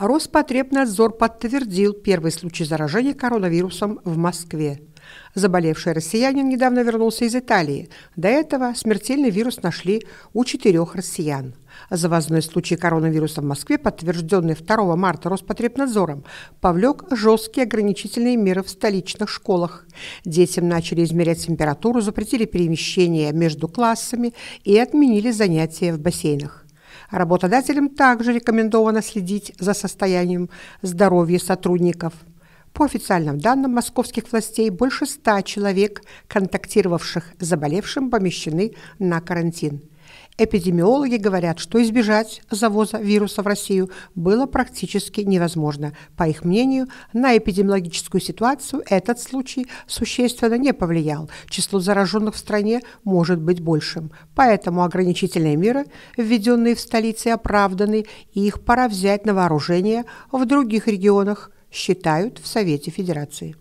Роспотребнадзор подтвердил первый случай заражения коронавирусом в Москве. Заболевший россиянин недавно вернулся из Италии. До этого смертельный вирус нашли у четырех россиян. Завозной случай коронавируса в Москве, подтвержденный 2 марта Роспотребнадзором, повлек жесткие ограничительные меры в столичных школах. Детям начали измерять температуру, запретили перемещение между классами и отменили занятия в бассейнах. Работодателям также рекомендовано следить за состоянием здоровья сотрудников. По официальным данным московских властей, больше ста человек, контактировавших с заболевшим, помещены на карантин – Эпидемиологи говорят, что избежать завоза вируса в Россию было практически невозможно. По их мнению, на эпидемиологическую ситуацию этот случай существенно не повлиял. Число зараженных в стране может быть большим. Поэтому ограничительные меры, введенные в столице, оправданы, и их пора взять на вооружение в других регионах, считают в Совете Федерации.